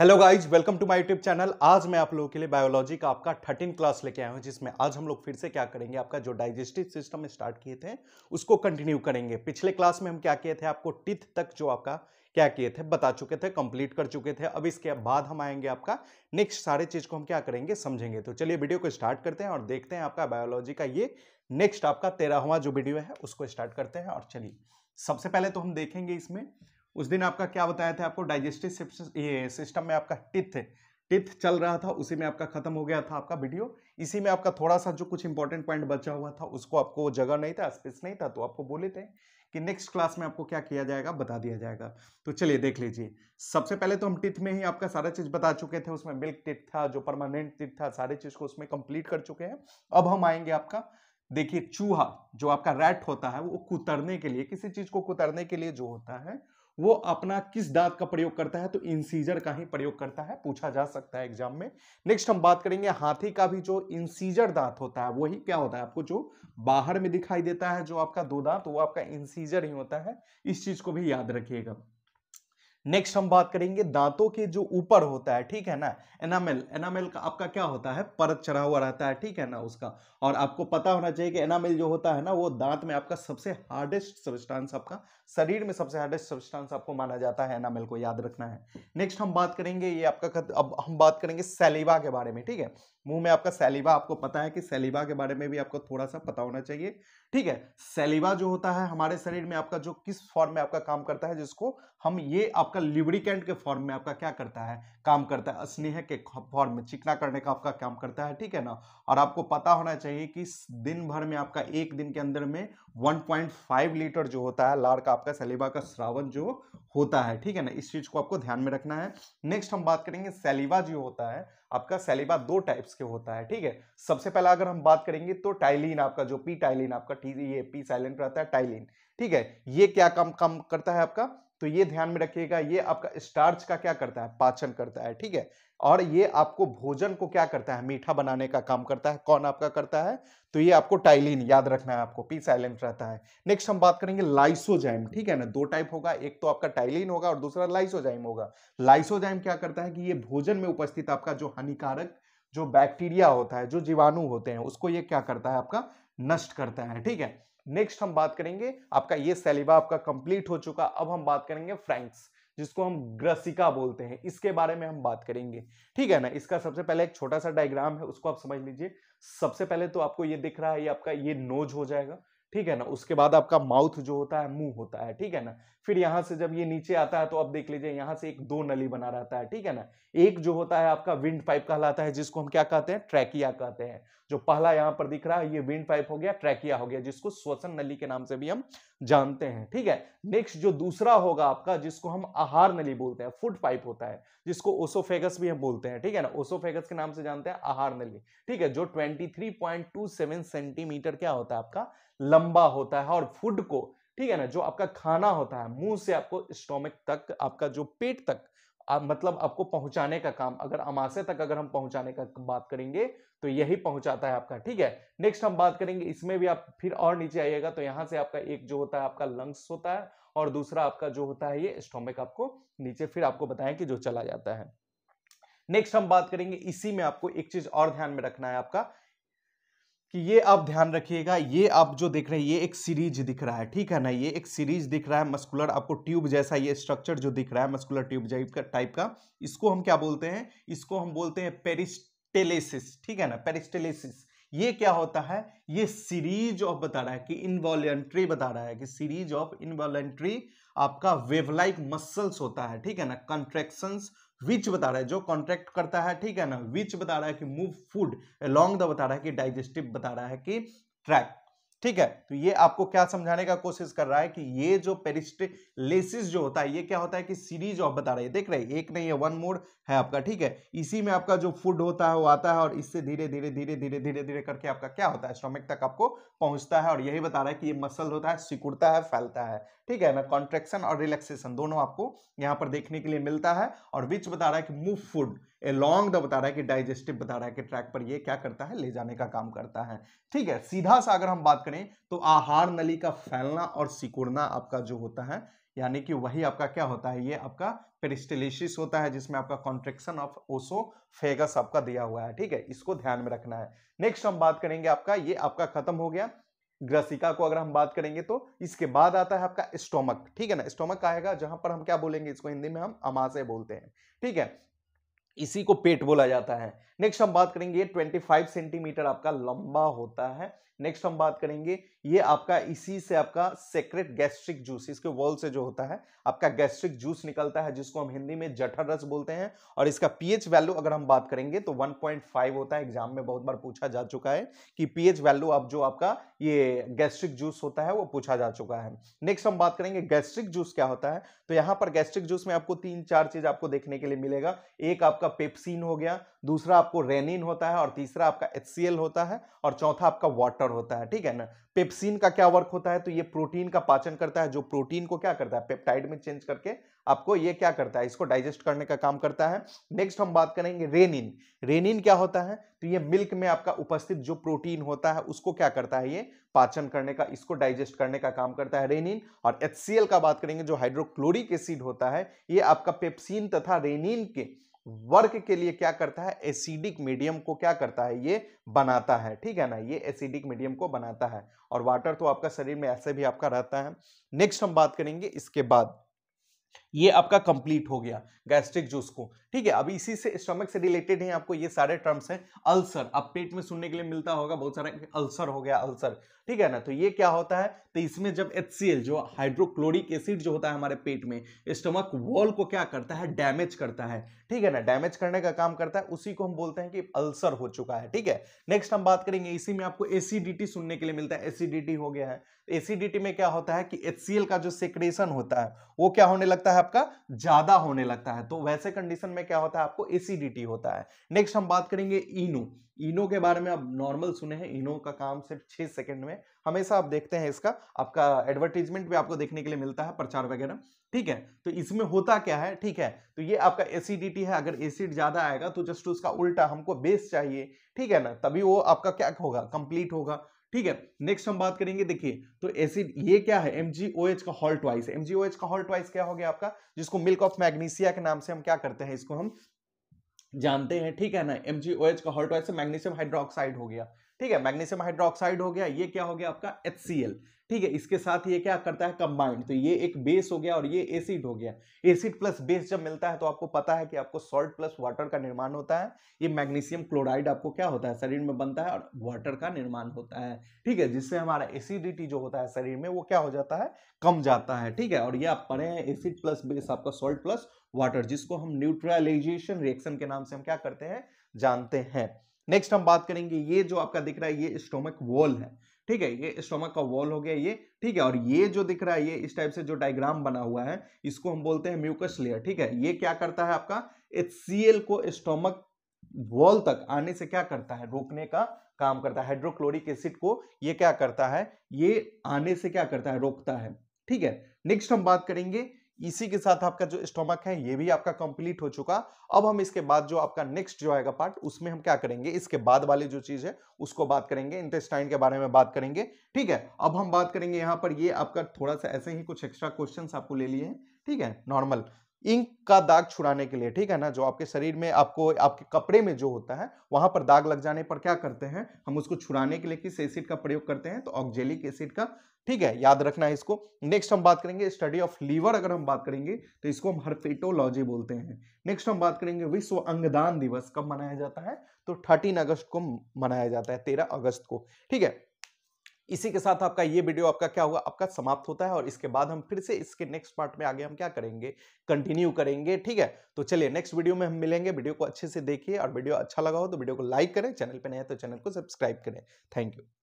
hello guys welcome to my YouTube channel आज मैं आप लोगों के लिए बायोलॉजी का आपका थर्टीन क्लास लेके आया हूँ जिसमें आज हम लोग फिर से क्या करेंगे आपका जो डाइजेस्टिव सिस्टम स्टार्ट किए थे उसको कंटिन्यू करेंगे पिछले क्लास में हम क्या किए थे आपको टिथ तक जो आपका क्या किए थे बता चुके थे कंप्लीट कर चुके थे अब इसके बाद हम आएंगे आपका नेक्स्ट सारे चीज़ को हम क्या करेंगे समझेंगे तो चलिए वीडियो को स्टार्ट करते हैं और देखते हैं आपका बायोलॉजी का ये नेक्स्ट आपका तेरहवा जो वीडियो है उसको स्टार्ट करते हैं और चलिए सबसे पहले तो हम देखेंगे इसमें उस दिन आपका क्या बताया था आपको डाइजेस्टिव सिस्टम में आपका टिथ टिथ चल रहा था उसी में आपका खत्म हो गया था आपका वीडियो इसी में आपका थोड़ा सा जो कुछ इंपॉर्टेंट पॉइंट बचा हुआ था उसको आपको जगह नहीं था स्पेस नहीं था तो आपको बोले थे कि नेक्स्ट क्लास में आपको क्या किया जाएगा बता दिया जाएगा तो चलिए देख लीजिए सबसे पहले तो हम टिथ में ही आपका सारा चीज़ बता चुके थे उसमें मिल्क टिथ था जो परमानेंट टिथ था सारे चीज़ को उसमें कंप्लीट कर चुके हैं अब हम आएंगे आपका देखिए चूहा जो आपका रैट होता है वो कुतरने के लिए किसी चीज़ को कुतरने के लिए जो होता है वो अपना किस दांत का प्रयोग करता है तो इंसीजर का ही प्रयोग करता है पूछा जा सकता है एग्जाम में नेक्स्ट हम बात करेंगे हाथी का भी जो इंसीजर दांत होता है वही क्या होता है आपको जो बाहर में दिखाई देता है जो आपका दो दांत वो आपका इंसीजर ही होता है इस चीज को भी याद रखिएगा नेक्स्ट हम बात करेंगे दांतों के जो ऊपर होता है ठीक है ना एनामेल एनामेल का आपका क्या होता है परत चढ़ा हुआ रहता है ठीक है ना उसका और आपको पता होना चाहिए कि एनामेल जो होता है ना वो दांत में आपका सबसे हार्डेस्ट सब्सटेंस आपका शरीर में सबसे हार्डेस्ट सब्सटेंस आपको माना जाता है एनामेल को याद रखना है नेक्स्ट हम बात करेंगे ये आपका अब हम बात करेंगे सेलिवा के बारे में ठीक है मुंह में आपका सेलिवा आपको पता है कि सेलिवा के बारे में भी आपको थोड़ा सा पता होना चाहिए ठीक है सेलिवा जो होता है हमारे शरीर में आपका जो किस फॉर्म में आपका काम करता है जिसको हम ये आपका लिब्रिकेंट के फॉर्म में आपका क्या करता है काम करता है स्नेह के फॉर्म में चिकना करने का आपका काम करता है ठीक है ना और आपको पता होना चाहिए कि दिन भर में आपका एक दिन के अंदर में 1.5 लीटर जो होता है लार का आपका सलीबा का श्रावण जो होता है ठीक है ना इस चीज को आपको ध्यान में रखना है नेक्स्ट हम बात करेंगे सलीबा जो होता है आपका सलीबा दो टाइप्स के होता है ठीक है सबसे पहला अगर हम बात करेंगे तो टाइलिन आपका जो पी टाइलिन आपका टी ये पी साइलेंट रहता है टाइलिन ठीक है ये क्या काम काम करता है आपका तो ये ध्यान में रखिएगा ये आपका स्टार्च का क्या करता है पाचन करता है ठीक है और ये आपको भोजन को क्या करता है मीठा बनाने का काम करता है कौन आपका करता है तो ये आपको टाइलिन याद रखना है आपको पी साइलेंट रहता है नेक्स्ट हम बात करेंगे लाइसोजाइम ठीक है ना दो टाइप होगा एक तो आपका टाइलिन होगा और दूसरा लाइसोजाइम होगा लाइसोजाइम क्या करता है कि ये भोजन में उपस्थित आपका जो हानिकारक जो बैक्टीरिया होता है जो जीवाणु होते हैं उसको ये क्या करता है आपका नष्ट करता है ठीक है नेक्स्ट हम बात करेंगे आपका ये सेलिबा आपका कंप्लीट हो चुका अब हम बात करेंगे फ्रैंक्स जिसको हम ग्रसिका बोलते हैं इसके बारे में हम बात करेंगे ठीक है ना इसका सबसे पहले एक छोटा सा डायग्राम है उसको आप समझ लीजिए सबसे पहले तो आपको ये दिख रहा है ये आपका ये नोज हो जाएगा ठीक है ना उसके बाद आपका माउथ जो होता है मुंह होता है ठीक है ना फिर यहां से जब ये नीचे आता है तो अब देख लीजिए यहां से एक दो नली बना रहता है ठीक है ना एक जो होता है आपका विंड पाइप कहलाता है जिसको हम क्या कहते हैं ट्रैकिया कहते हैं जो पहला यहां पर दिख रहा है ये विंड पाइप हो गया ट्रैकिया हो गया जिसको श्वसन नली के नाम से भी हम जानते हैं ठीक है नेक्स्ट जो दूसरा होगा आपका जिसको हम आहार नली बोलते हैं फूड पाइप होता है जिसको ओसोफेगस भी हम बोलते हैं ठीक है ना ओसोफेगस के नाम से जानते हैं आहार नली ठीक है जो ट्वेंटी सेंटीमीटर क्या होता है आपका लंबा होता है और फूड को ठीक है ना जो आपका खाना होता है मुंह से आपको स्टोमिक तक आपका जो पेट तक आप मतलब आपको पहुंचाने का काम अगर अमाशय तक अगर हम पहुंचाने का बात करेंगे तो यही पहुंचाता है आपका ठीक है नेक्स्ट हम बात करेंगे इसमें भी आप फिर और नीचे आइएगा तो यहां से आपका एक जो होता है आपका लंग्स होता है और दूसरा आपका जो होता है ये स्टोमिक आपको नीचे फिर आपको बताएं कि जो चला जाता है नेक्स्ट हम बात करेंगे इसी में आपको एक चीज और ध्यान में रखना है आपका कि ये आप ध्यान रखिएगा ये आप जो देख रहे हैं ये एक सीरीज दिख रहा है ठीक है ना ये एक सीरीज दिख रहा है मस्कुलर आपको ट्यूब जैसा ये स्ट्रक्चर जो दिख रहा है मस्कुलर ट्यूब टाइप का टाइप का इसको हम क्या बोलते हैं इसको हम बोलते हैं पेरिस्टेलेसिस ठीक है ना पेरिस्टेलेसिस ये क्या होता है ये सीरीज ऑफ बता रहा है कि इनवॉलेंट्री बता रहा है कि सीरीज ऑफ इनवॉलेंट्री आपका वेवलाइक मसल्स होता है ठीक है ना कंट्रेक्शंस विच बता रहा है जो कॉन्ट्रैक्ट करता है ठीक है ना विच बता रहा है कि मूव फूड अलोंग द बता रहा है कि डाइजेस्टिव बता रहा है कि ट्रैक ठीक है तो ये आपको क्या समझाने का कोशिश कर रहा है कि ये जो पेरिस्टेलेसिस जो होता है ये क्या होता है कि सीरीज ऑफ बता रहे हैं देख रहे हैं एक नहीं है वन मोड है आपका ठीक है इसी में आपका जो फूड होता है वो आता है और इससे धीरे धीरे धीरे धीरे धीरे धीरे करके आपका क्या होता है स्टोमिक तक आपको पहुंचता है और यही बता रहा है कि ये मसल होता है सिकुड़ता है फैलता है ठीक है ना कॉन्ट्रेक्शन और रिलैक्सेशन दोनों आपको यहाँ पर देखने के लिए मिलता है और विच बता रहा है कि मूव फूड एलोंग द बता रहा है कि डाइजेस्टिव बता रहा है कि ट्रैक पर ये क्या करता है ले जाने का काम करता है ठीक है सीधा सा अगर हम बात करें तो आहार नली का फैलना और सिकुड़ना आपका जो होता है यानी कि वही आपका क्या होता है ये आपका पेरिस्टिलिशिस होता है जिसमें आपका कॉन्ट्रेक्शन ऑफ ओसो फेगस आपका दिया हुआ है ठीक है इसको ध्यान में रखना है नेक्स्ट हम बात करेंगे आपका ये आपका खत्म हो गया ग्रसिका को अगर हम बात करेंगे तो इसके बाद आता है आपका स्टोमक ठीक है ना स्टोमक आएगा जहां पर हम क्या बोलेंगे इसको हिंदी में हम अमाशय बोलते हैं ठीक है इसी को पेट बोला जाता है नेक्स्ट हम बात करेंगे 25 सेंटीमीटर आपका लंबा होता है नेक्स्ट हम बात करेंगे ये आपका इसी से आपका सेक्रेट गैस्ट्रिक जूस इसके वॉल से जो होता है आपका गैस्ट्रिक जूस निकलता है जिसको हम हिंदी में जठर रस बोलते हैं और इसका पीएच वैल्यू अगर हम बात करेंगे तो 1.5 होता है एग्जाम में बहुत बार पूछा जा चुका है कि पीएच वैल्यू आप जो आपका ये गैस्ट्रिक जूस होता है वो पूछा जा चुका है नेक्स्ट हम बात करेंगे गैस्ट्रिक जूस क्या होता है तो यहाँ पर गैस्ट्रिक जूस में आपको तीन चार चीज आपको देखने के लिए मिलेगा एक आप आपका पेप्सिन हो गया दूसरा आपको रेनिन होता है और तीसरा आपका एच होता है और चौथा आपका वाटर होता है ठीक है ना पेप्सिन का क्या वर्क होता है तो ये प्रोटीन का पाचन करता है जो प्रोटीन को क्या करता है पेप्टाइड में चेंज करके आपको ये क्या करता है इसको डाइजेस्ट करने का काम करता है नेक्स्ट हम बात करेंगे रेनिन रेनिन क्या होता है तो ये मिल्क में आपका उपस्थित जो प्रोटीन होता है उसको क्या करता है ये पाचन करने का इसको डाइजेस्ट करने का काम करता है रेनिन और एच का बात करेंगे जो हाइड्रोक्लोरिक एसिड होता है ये आपका पेप्सिन तथा रेनिन के वर्क के लिए क्या करता है एसिडिक मीडियम को क्या करता है ये बनाता है ठीक है ना ये एसिडिक मीडियम को बनाता है और वाटर तो आपका शरीर में ऐसे भी आपका रहता है नेक्स्ट हम बात करेंगे इसके बाद ये आपका कंप्लीट हो गया गैस्ट्रिक जूस को ठीक है अभी इसी से स्टमक से रिलेटेड है आपको ये सारे टर्म्स हैं अल्सर अब पेट में सुनने के लिए मिलता होगा बहुत सारा अल्सर हो गया अल्सर ठीक है ना तो ये क्या होता है तो इसमें जब एच जो हाइड्रोक्लोरिक एसिड जो होता है हमारे पेट में स्टमक वॉल को क्या करता है डैमेज करता है ठीक है ना डैमेज करने का काम करता है उसी को हम बोलते हैं कि अल्सर हो चुका है ठीक है नेक्स्ट हम बात करेंगे इसी में आपको एसिडिटी सुनने के लिए मिलता है एसिडिटी हो गया है एसिडिटी तो में क्या होता है कि एच का जो सेक्रेशन होता है वो क्या होने लगता है आपका ज्यादा होने लगता है तो वैसे कंडीशन में क्या होता है आपको एसिडिटी होता है नेक्स्ट हम बात करेंगे इनो इनो के बारे में आप नॉर्मल सुने हैं इनो का काम सिर्फ छह सेकंड में हमेशा आप देखते हैं इसका आपका एडवर्टीजमेंट भी आपको देखने के लिए मिलता है प्रचार वगैरह ठीक है तो इसमें होता क्या है ठीक है तो ये आपका एसिडिटी है अगर एसिड ज़्यादा आएगा तो जस्ट उसका उल्टा हमको बेस चाहिए ठीक है ना तभी वो आपका क्या होगा कंप्लीट होगा ठीक है नेक्स्ट हम बात करेंगे देखिए तो एसिड ये क्या है एमजीओएच का हॉल ट्वाइस एमजीओएच का हॉल ट्वाइस क्या हो गया आपका जिसको मिल्क ऑफ मैग्नीशिया के नाम से हम क्या करते हैं इसको हम जानते हैं ठीक है ना एमजीओएच का हॉल ट्वाइस मैग्नीशियम हाइड्रोक्साइड हो गया ठीक है मैग्नीशियम हाइड्रोक्साइड हो गया ये क्या हो गया आपका एच ठीक है इसके साथ ये क्या करता है कंबाइंड तो ये एक बेस हो गया और ये एसिड हो गया एसिड प्लस बेस जब मिलता है तो आपको पता है कि आपको सॉल्ट प्लस वाटर का निर्माण होता है ये मैग्नीशियम क्लोराइड आपको क्या होता है शरीर में बनता है और वाटर का निर्माण होता है ठीक है जिससे हमारा एसिडिटी जो होता है शरीर में वो क्या हो जाता है कम जाता है ठीक है और ये आप पढ़े हैं एसिड प्लस बेस आपका सॉल्ट प्लस वाटर जिसको हम न्यूट्रलाइजेशन रिएक्शन के नाम से हम क्या करते हैं जानते हैं नेक्स्ट हम बात करेंगे ये जो आपका दिख रहा है ये स्टोमक वॉल है ठीक है ये स्टोमक का वॉल हो गया ये ठीक है और ये जो दिख रहा है ये इस टाइप से जो डायग्राम बना हुआ है इसको हम बोलते हैं म्यूकस लेयर ठीक है ये क्या करता है आपका एच को स्टोमक वॉल तक आने से क्या करता है रोकने का काम करता है हाइड्रोक्लोरिक एसिड को ये क्या करता है ये आने से क्या करता है रोकता है ठीक है नेक्स्ट हम बात करेंगे इसी के साथ आपका जो स्टोमक है ये भी आपका कंप्लीट हो चुका अब हम इसके बाद जो आपका नेक्स्ट जो आएगा पार्ट उसमें हम क्या करेंगे इसके बाद वाली जो चीज है उसको बात करेंगे इंटेस्टाइन के बारे में बात करेंगे ठीक है अब हम बात करेंगे यहाँ पर ये आपका थोड़ा सा ऐसे ही कुछ एक्स्ट्रा क्वेश्चन आपको ले लिए ठीक है नॉर्मल इंक का दाग छुड़ाने के लिए ठीक है ना जो आपके शरीर में आपको आपके कपड़े में जो होता है वहां पर दाग लग जाने पर क्या करते हैं हम उसको छुड़ाने के लिए किस एसिड का प्रयोग करते हैं तो ऑक्जेलिक एसिड का ठीक है याद रखना है इसको नेक्स्ट हम बात करेंगे स्टडी ऑफ लीवर अगर हम बात करेंगे तो इसको हम हर्फेटोलॉजी बोलते हैं नेक्स्ट हम बात करेंगे विश्व अंगदान दिवस कब मनाया जाता है तो थर्टीन अगस्त को मनाया जाता है तेरह अगस्त को ठीक है इसी के साथ आपका ये वीडियो आपका क्या हुआ आपका समाप्त होता है और इसके बाद हम फिर से इसके नेक्स्ट पार्ट में आगे हम क्या करेंगे कंटिन्यू करेंगे ठीक है तो चलिए नेक्स्ट वीडियो में हम मिलेंगे वीडियो को अच्छे से देखिए और वीडियो अच्छा लगा हो तो वीडियो को लाइक करें चैनल पर नए तो चैनल को सब्सक्राइब करें थैंक यू